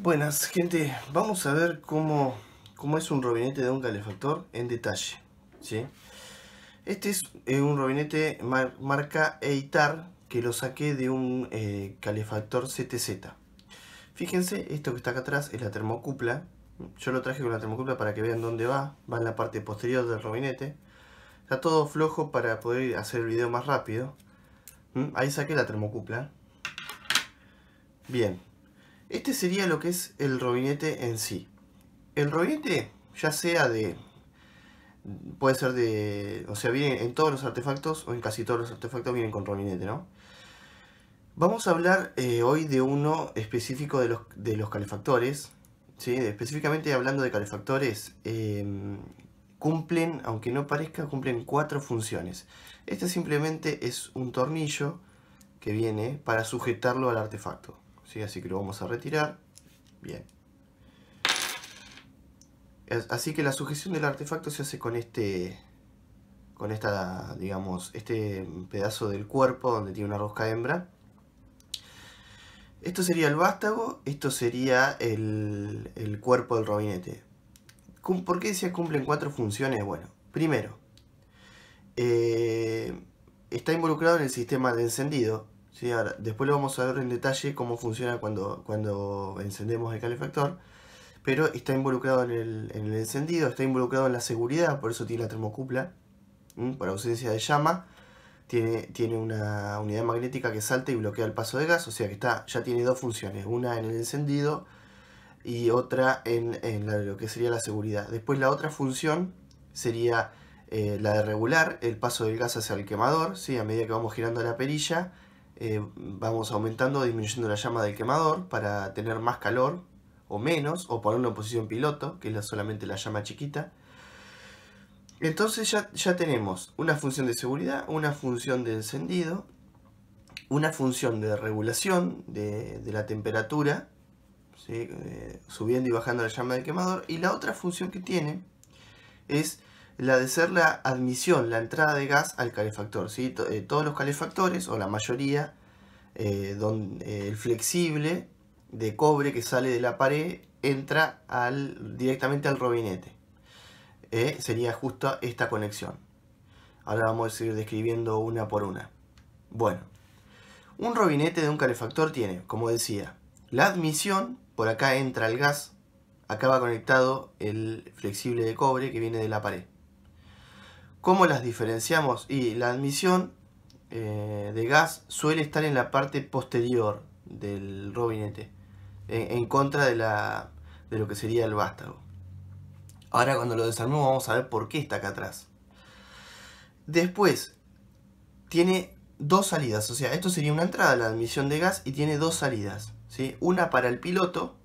Buenas gente, vamos a ver cómo, es un robinete de un calefactor en detalle. ¿sí? Este es eh, un robinete marca Eitar que lo saqué de un eh, calefactor CTZ. Fíjense, esto que está acá atrás es la termocupla. Yo lo traje con la termocupla para que vean dónde va. Va en la parte posterior del robinete. Está todo flojo para poder hacer el video más rápido. ¿Mm? Ahí saqué la termocupla. Bien, este sería lo que es el robinete en sí. El robinete, ya sea de... Puede ser de... O sea, viene en todos los artefactos, o en casi todos los artefactos vienen con robinete, ¿no? Vamos a hablar eh, hoy de uno específico de los, de los calefactores. ¿sí? Específicamente hablando de calefactores, em, cumplen, aunque no parezca, cumplen cuatro funciones. Este simplemente es un tornillo que viene para sujetarlo al artefacto así que lo vamos a retirar. Bien. Así que la sujeción del artefacto se hace con este, con esta, digamos, este pedazo del cuerpo donde tiene una rosca hembra. Esto sería el vástago, esto sería el, cuerpo del robinete. ¿Por qué se cumplen cuatro funciones? Bueno, primero, eh, está involucrado en el sistema de encendido, después lo vamos a ver en detalle cómo funciona cuando, cuando encendemos el calefactor. Pero está involucrado en el, encendido, está involucrado en la seguridad, por eso tiene la termocupla, Por para ausencia de llama. Tiene, tiene, una unidad magnética que salta y bloquea el paso de gas, o sea que está, ya tiene dos funciones, una en el encendido y otra en, lo que sería la seguridad. Después la otra función sería eh, la de regular el paso del gas hacia el quemador, ¿sí? a medida que vamos girando la perilla, eh, vamos aumentando o disminuyendo la llama del quemador para tener más calor o menos, o ponerlo una posición piloto, que es solamente la llama chiquita. Entonces ya, ya tenemos una función de seguridad, una función de encendido, una función de regulación de, la temperatura, eh, subiendo y bajando la llama del quemador, y la otra función que tiene es la de ser la admisión, la entrada de gas al calefactor. ¿sí? Eh, todos los calefactores, o la mayoría, eh, donde, eh, el flexible de cobre que sale de la pared entra al, directamente al robinete. Eh, sería justo esta conexión. Ahora vamos a seguir describiendo una por una. Bueno, un robinete de un calefactor tiene, como decía, la admisión, por acá entra el gas, acá va conectado el flexible de cobre que viene de la pared. ¿Cómo las diferenciamos? Y la admisión eh, de gas suele estar en la parte posterior del robinete, en, contra de, lo que sería el vástago. Ahora cuando lo desarmemos vamos a ver por qué está acá atrás. Después, tiene dos salidas, o sea, esto sería una entrada, la admisión de gas, y tiene dos salidas. ¿sí? Una para el piloto,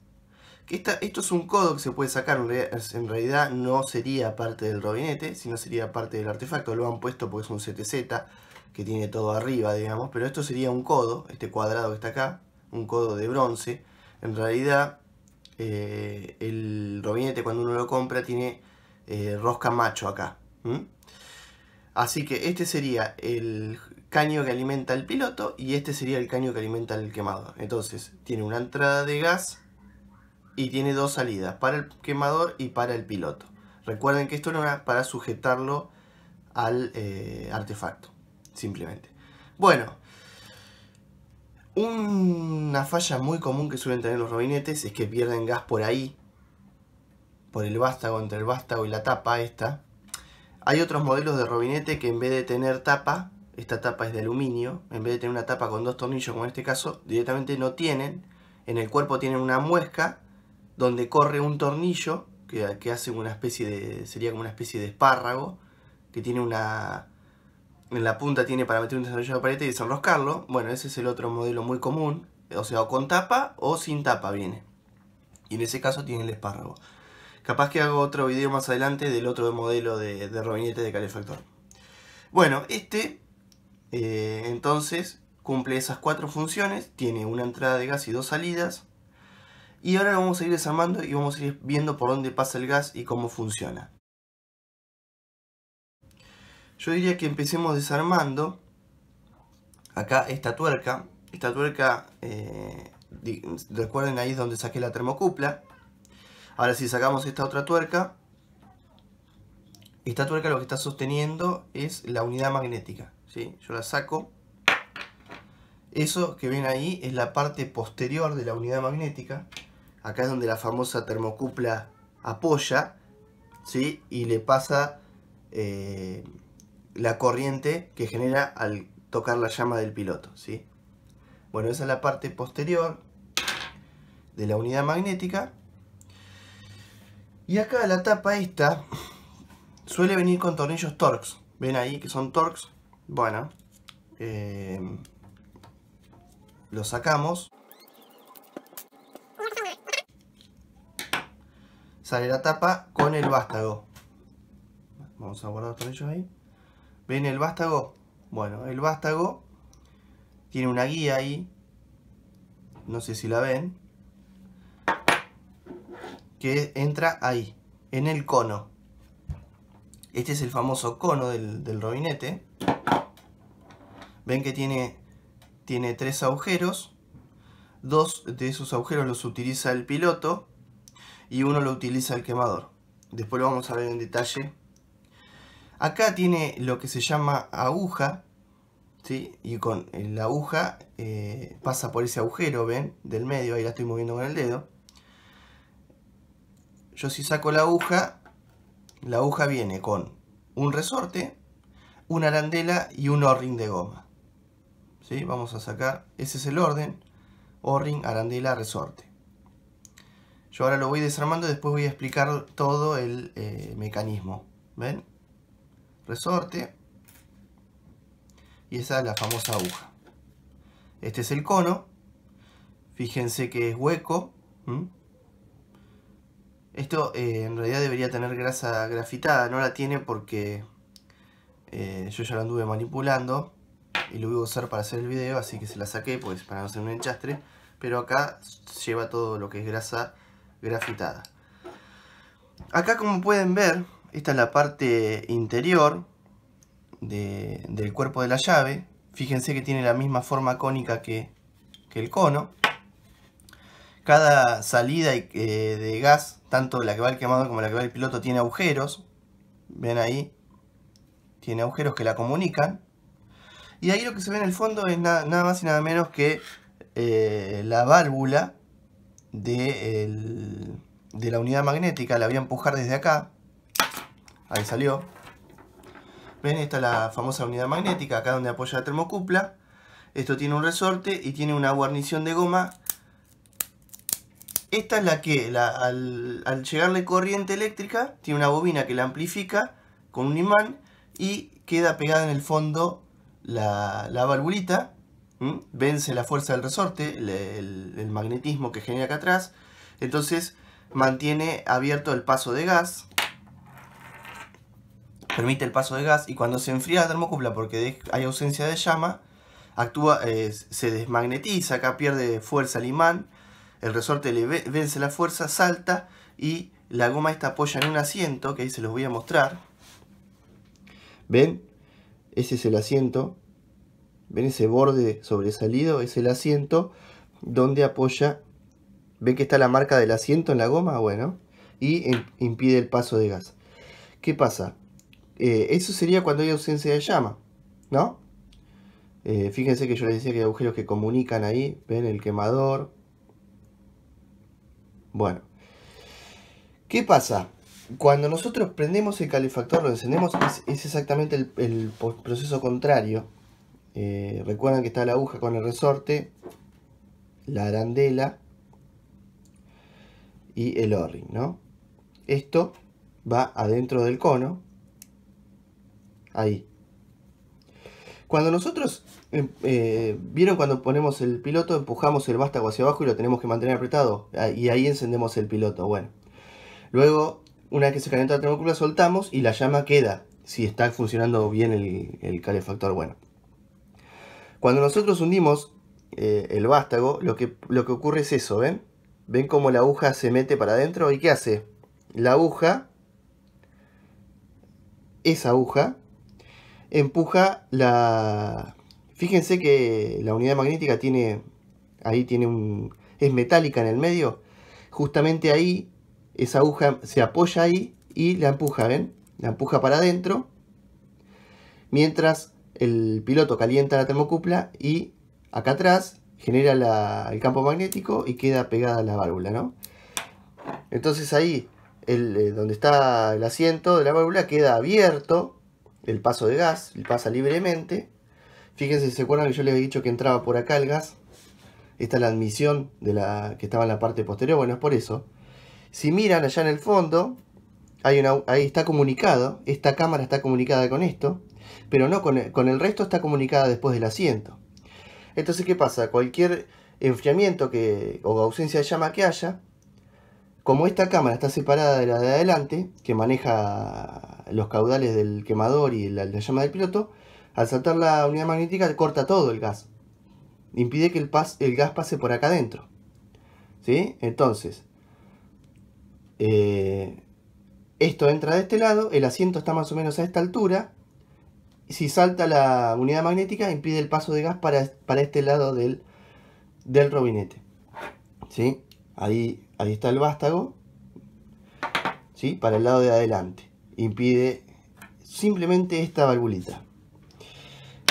que esto es un codo que se puede sacar, en realidad no sería parte del robinete, sino sería parte del artefacto, lo han puesto porque es un CTZ, que tiene todo arriba, digamos, pero esto sería un codo, este cuadrado que está acá, un codo de bronce. En realidad, eh, el robinete cuando uno lo compra tiene eh, rosca macho acá. Así que este sería el caño que alimenta el piloto y este sería el caño que alimenta el quemador. Entonces, tiene una entrada de gas y tiene dos salidas, para el quemador y para el piloto. Recuerden que esto era para sujetarlo al eh, artefacto simplemente. Bueno, una falla muy común que suelen tener los robinetes es que pierden gas por ahí, por el vástago, entre el vástago y la tapa esta. Hay otros modelos de robinete que en vez de tener tapa, esta tapa es de aluminio, en vez de tener una tapa con dos tornillos como en este caso, directamente no tienen, en el cuerpo tienen una muesca donde corre un tornillo que, que hace una especie de, sería como una especie de espárrago, que tiene una, en la punta tiene para meter un desarrollo de paleta este y desenroscarlo. Bueno, ese es el otro modelo muy común, o sea, o con tapa o sin tapa viene. Y en ese caso tiene el espárrago. Capaz que hago otro video más adelante del otro modelo de, de robinete de calefactor. Bueno, este eh, entonces cumple esas cuatro funciones, tiene una entrada de gas y dos salidas. Y ahora lo vamos a ir desarmando y vamos a ir viendo por dónde pasa el gas y cómo funciona. Yo diría que empecemos desarmando acá esta tuerca. Esta tuerca, eh, recuerden ahí es donde saqué la termocupla. Ahora si sacamos esta otra tuerca, esta tuerca lo que está sosteniendo es la unidad magnética. ¿sí? Yo la saco. Eso que ven ahí es la parte posterior de la unidad magnética. Acá es donde la famosa termocupla apoya ¿sí? y le pasa eh, la corriente que genera al tocar la llama del piloto, ¿sí? Bueno, esa es la parte posterior de la unidad magnética. Y acá la tapa esta suele venir con tornillos Torx. ¿Ven ahí que son Torx? Bueno, eh, lo sacamos. Sale la tapa con el vástago. Vamos a guardar los tornillos ahí. ¿Ven el vástago? Bueno, el vástago tiene una guía ahí, no sé si la ven, que entra ahí, en el cono. Este es el famoso cono del, del robinete. Ven que tiene, tiene tres agujeros. Dos de esos agujeros los utiliza el piloto y uno lo utiliza el quemador. Después lo vamos a ver en detalle Acá tiene lo que se llama aguja, y con eh, la aguja eh, pasa por ese agujero, ¿ven? Del medio, ahí la estoy moviendo con el dedo. Yo si saco la aguja, la aguja viene con un resorte, una arandela y un o de goma. ¿Sí? Vamos a sacar, ese es el orden, o arandela, resorte. Yo ahora lo voy desarmando y después voy a explicar todo el eh, mecanismo. ¿Ven? resorte y esa es la famosa aguja. Este es el cono, fíjense que es hueco. Esto eh, en realidad debería tener grasa grafitada, no la tiene porque eh, yo ya la anduve manipulando y lo voy a usar para hacer el video, así que se la saqué pues para no hacer un enchastre. Pero acá lleva todo lo que es grasa grafitada. Acá como pueden ver, esta es la parte interior del cuerpo de la llave. Fíjense que tiene la misma forma cónica que, el cono. Cada salida eh, de gas, tanto la que va el quemado como la que va el piloto, tiene agujeros. Ven ahí, tiene agujeros que la comunican. Y ahí lo que se ve en el fondo es nada más y nada menos que eh, la válvula de, de la unidad magnética. La voy a empujar desde acá. Ahí salió. Ven, esta es la famosa unidad magnética, acá donde apoya la termocupla. Esto tiene un resorte y tiene una guarnición de goma. Esta es la que al, llegarle corriente eléctrica tiene una bobina que la amplifica con un imán y queda pegada en el fondo la, la valvulita. Vence la fuerza del resorte, el magnetismo que genera acá atrás. Entonces mantiene abierto el paso de gas permite el paso de gas y cuando se enfría la termocupla porque hay ausencia de llama, actúa, eh, se desmagnetiza, acá pierde fuerza el imán, el resorte le vence la fuerza, salta y la goma está apoya en un asiento que ahí se los voy a mostrar. ¿Ven? Ese es el asiento. ¿Ven ese borde sobresalido? Es el asiento donde apoya. ¿Ven que está la marca del asiento en la goma? Bueno, y impide el paso de gas. ¿Qué pasa? Eh, eso sería cuando hay ausencia de llama, ¿no? Eh, fíjense que yo les decía que hay agujeros que comunican ahí, ven el quemador. Bueno, ¿qué pasa? Cuando nosotros prendemos el calefactor, lo encendemos, es, exactamente el, proceso contrario. Eh, recuerdan que está la aguja con el resorte, la arandela y el o ¿no? Esto va adentro del cono ahí. Cuando nosotros, em, eh, vieron cuando ponemos el piloto, empujamos el vástago hacia abajo y lo tenemos que mantener apretado. Ah, y ahí encendemos el piloto. Bueno, luego, una vez que se calienta la termócula, soltamos y la llama queda. Si está funcionando bien el, calefactor, bueno. Cuando nosotros hundimos eh, el vástago, lo que, lo que ocurre es eso, ¿ven? ¿Ven cómo la aguja se mete para adentro? ¿Y qué hace? La aguja, esa aguja, empuja la... Fíjense que la unidad magnética tiene, ahí tiene un... es metálica en el medio. Justamente ahí, esa aguja se apoya ahí y la empuja, ¿ven? La empuja para adentro. Mientras el piloto calienta la termocupla y acá atrás genera el campo magnético y queda pegada a la válvula, ¿no? Entonces ahí, el... Eh, donde está el asiento de la válvula queda abierto el paso de gas, pasa libremente. Fíjense, ¿se acuerdan que yo les había dicho que entraba por acá el gas? Esta es la admisión de la, que estaba en la parte posterior, bueno, es por eso. Si miran allá en el fondo, hay una, ahí está comunicado, esta cámara está comunicada con esto, pero no con el, resto está comunicada después del asiento. Entonces, ¿qué pasa? Cualquier enfriamiento que, o ausencia de llama que haya, como esta cámara está separada de la de adelante, que maneja los caudales del quemador y la, llama del piloto, al saltar la unidad magnética corta todo el gas. Impide que el, gas pase por acá adentro. ¿Sí? Entonces, eh, esto entra de este lado, el asiento está más o menos a esta altura. y Si salta la unidad magnética, impide el paso de gas para, este lado del, del, robinete. ¿Sí? Ahí, está el vástago. ¿sí? Para el lado de adelante. Impide simplemente esta valvulita.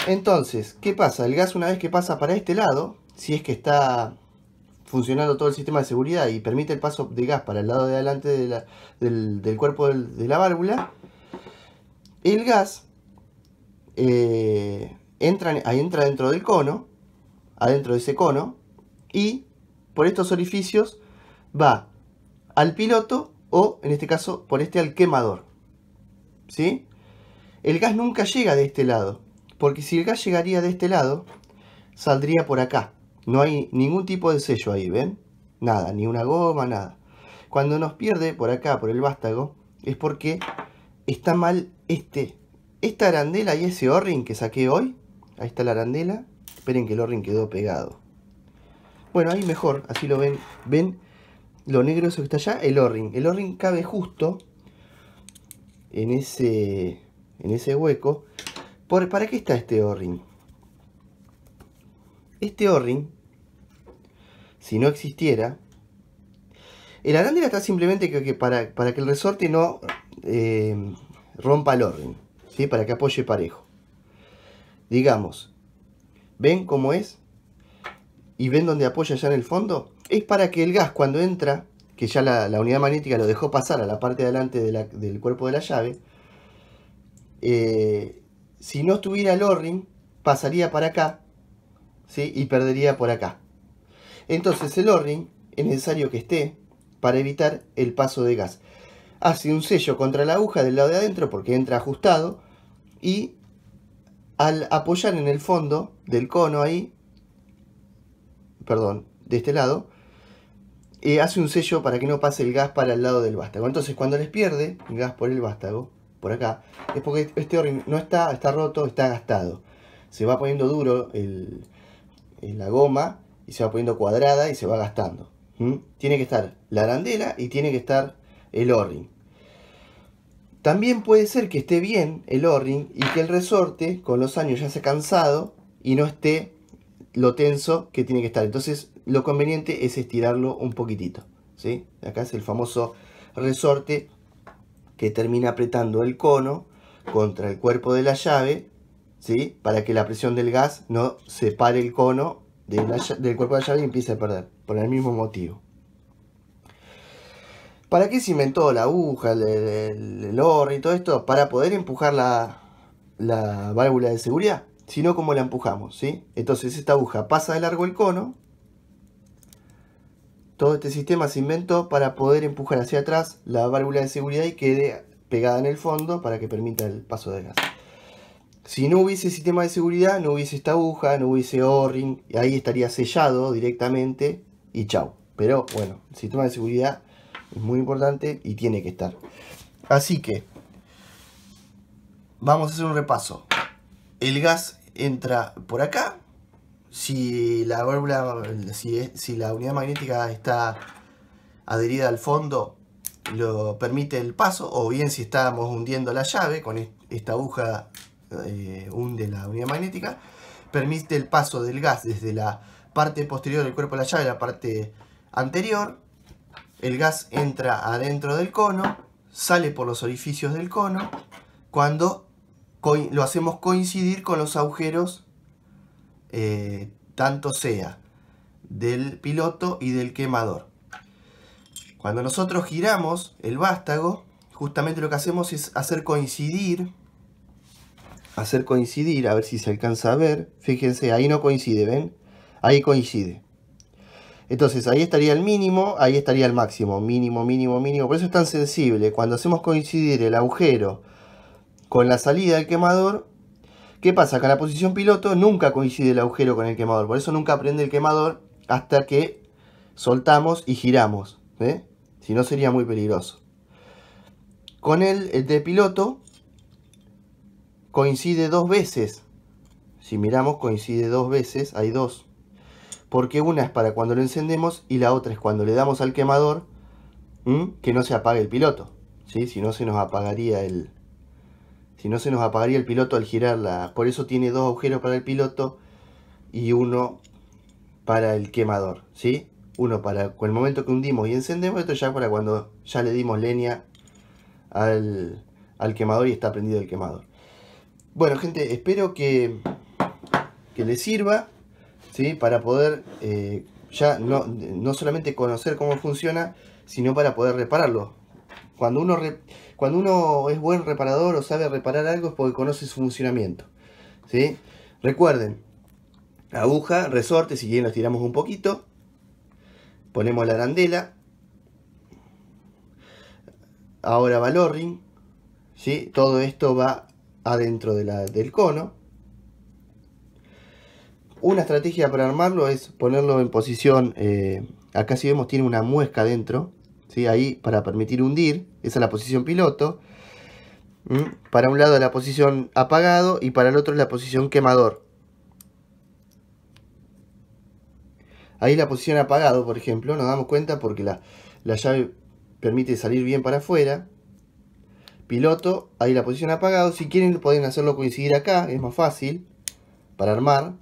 Entonces, ¿qué pasa? El gas una vez que pasa para este lado, si es que está funcionando todo el sistema de seguridad y permite el paso de gas para el lado de adelante del, cuerpo de la válvula, el gas eh, entra, entra dentro del cono, adentro de ese cono, y por estos orificios va al piloto o, en este caso, por este al quemador. ¿Sí? El gas nunca llega de este lado, porque si el gas llegaría de este lado, saldría por acá. No hay ningún tipo de sello ahí, ¿ven? Nada, ni una goma, nada. Cuando nos pierde por acá, por el vástago, es porque está mal este. Esta arandela y ese o que saqué hoy, ahí está la arandela, esperen que el o quedó pegado. Bueno, ahí mejor, así lo ven. ¿Ven lo negro eso que está allá? El O-ring. El O-ring cabe justo en ese, en ese hueco. ¿Para qué está este O-ring? Este O-ring, si no existiera, el arándela está simplemente para, para, que el resorte no eh, rompa el O-ring, ¿sí? para que apoye parejo. Digamos, ¿ven cómo es? y ven donde apoya ya en el fondo, es para que el gas cuando entra, que ya la, unidad magnética lo dejó pasar a la parte de adelante del cuerpo de la llave, eh, si no estuviera el o pasaría para acá ¿sí? y perdería por acá. Entonces el o es necesario que esté para evitar el paso de gas. Hace un sello contra la aguja del lado de adentro porque entra ajustado y al apoyar en el fondo del cono ahí perdón, de este lado, hace un sello para que no pase el gas para el lado del vástago. Entonces cuando les pierde gas por el vástago, por acá, es porque este o no está, está roto, está gastado. Se va poniendo duro el, la goma y se va poniendo cuadrada y se va gastando. Tiene que estar la arandela y tiene que estar el o También puede ser que esté bien el o y que el resorte con los años ya se ha cansado y no esté lo tenso que tiene que estar. Entonces lo conveniente es estirarlo un poquitito. ¿sí? Acá es el famoso resorte que termina apretando el cono contra el cuerpo de la llave ¿sí? para que la presión del gas no separe el cono del cuerpo de la llave y empiece a perder por el mismo motivo. ¿Para qué se inventó la aguja, el, el, horno y todo esto? Para poder empujar la válvula de seguridad sino como la empujamos, ¿sí? Entonces esta aguja pasa de largo el cono. Todo este sistema se inventó para poder empujar hacia atrás la válvula de seguridad y quede pegada en el fondo para que permita el paso de gas. Si no hubiese sistema de seguridad, no hubiese esta aguja, no hubiese O-ring, ahí estaría sellado directamente y chau. Pero bueno, el sistema de seguridad es muy importante y tiene que estar. Así que vamos a hacer un repaso el gas entra por acá. Si la válvula, si, la unidad magnética está adherida al fondo, lo permite el paso, o bien si estamos hundiendo la llave con esta aguja eh, hunde la unidad magnética, permite el paso del gas desde la parte posterior del cuerpo de la llave a la parte anterior. El gas entra adentro del cono, sale por los orificios del cono cuando lo hacemos coincidir con los agujeros, eh, tanto sea del piloto y del quemador. Cuando nosotros giramos el vástago, justamente lo que hacemos es hacer coincidir, hacer coincidir, a ver si se alcanza a ver, fíjense, ahí no coincide, ¿ven? Ahí coincide. Entonces ahí estaría el mínimo, ahí estaría el máximo, mínimo, mínimo, mínimo. Por eso es tan sensible. Cuando hacemos coincidir el agujero con la salida del quemador. ¿Qué pasa? Que la posición piloto nunca coincide el agujero con el quemador. Por eso nunca prende el quemador hasta que soltamos y giramos. ¿eh? Si no sería muy peligroso. Con el, de piloto coincide dos veces. Si miramos coincide dos veces, hay dos. Porque una es para cuando lo encendemos y la otra es cuando le damos al quemador que no se apague el piloto. ¿sí? Si no se nos apagaría el, si no, se nos apagaría el piloto al girarla. Por eso tiene dos agujeros para el piloto y uno para el quemador, ¿sí? Uno para el momento que hundimos y encendemos, esto ya para cuando ya le dimos leña al, al quemador y está prendido el quemador. Bueno, gente, espero que, que les sirva, ¿sí? Para poder eh, ya no, no solamente conocer cómo funciona, sino para poder repararlo. Cuando uno, cuando uno es buen reparador o sabe reparar algo es porque conoce su funcionamiento. ¿sí? Recuerden, aguja, resorte, si bien nos tiramos un poquito, ponemos la arandela, ahora va el ¿sí? todo esto va adentro de la, del cono. Una estrategia para armarlo es ponerlo en posición, eh, acá si vemos tiene una muesca dentro, ahí para permitir hundir, esa es la posición piloto. Para un lado la posición apagado y para el otro la posición quemador. Ahí la posición apagado, por ejemplo, nos damos cuenta porque la, llave permite salir bien para afuera. Piloto, ahí la posición apagado. Si quieren pueden hacerlo coincidir acá, es más fácil para armar.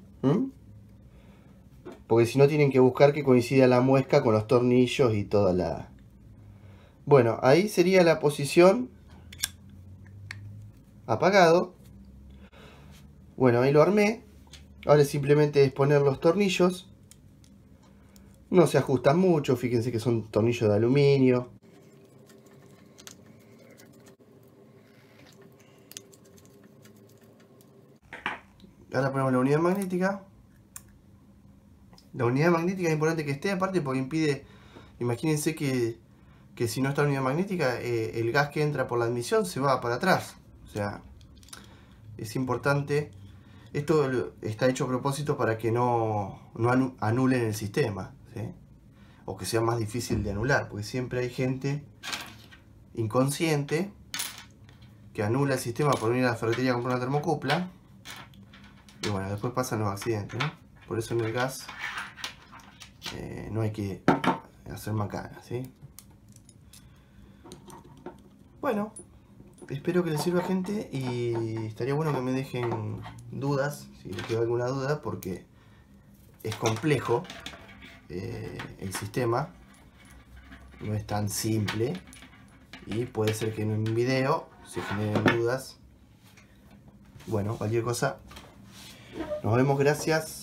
porque si no tienen que buscar que coincida la muesca con los tornillos y toda la, bueno, ahí sería la posición apagado. Bueno, ahí lo armé. Ahora simplemente es poner los tornillos. No se ajustan mucho, fíjense que son tornillos de aluminio. Ahora ponemos la unidad magnética. La unidad magnética es importante que esté aparte porque impide, imagínense que que si no está la unidad magnética, eh, el gas que entra por la admisión se va para atrás. O sea, es importante. Esto está hecho a propósito para que no, no anulen el sistema. O que sea más difícil de anular. Porque siempre hay gente inconsciente que anula el sistema por venir a la ferretería a comprar una termocupla. Y bueno, después pasan los accidentes. Por eso en el gas eh, no hay que hacer macanas. ¿sí? Bueno, espero que les sirva gente y estaría bueno que me dejen dudas, si les quedó alguna duda, porque es complejo eh, el sistema, no es tan simple y puede ser que en un video se generen dudas. Bueno, cualquier cosa. Nos vemos, gracias.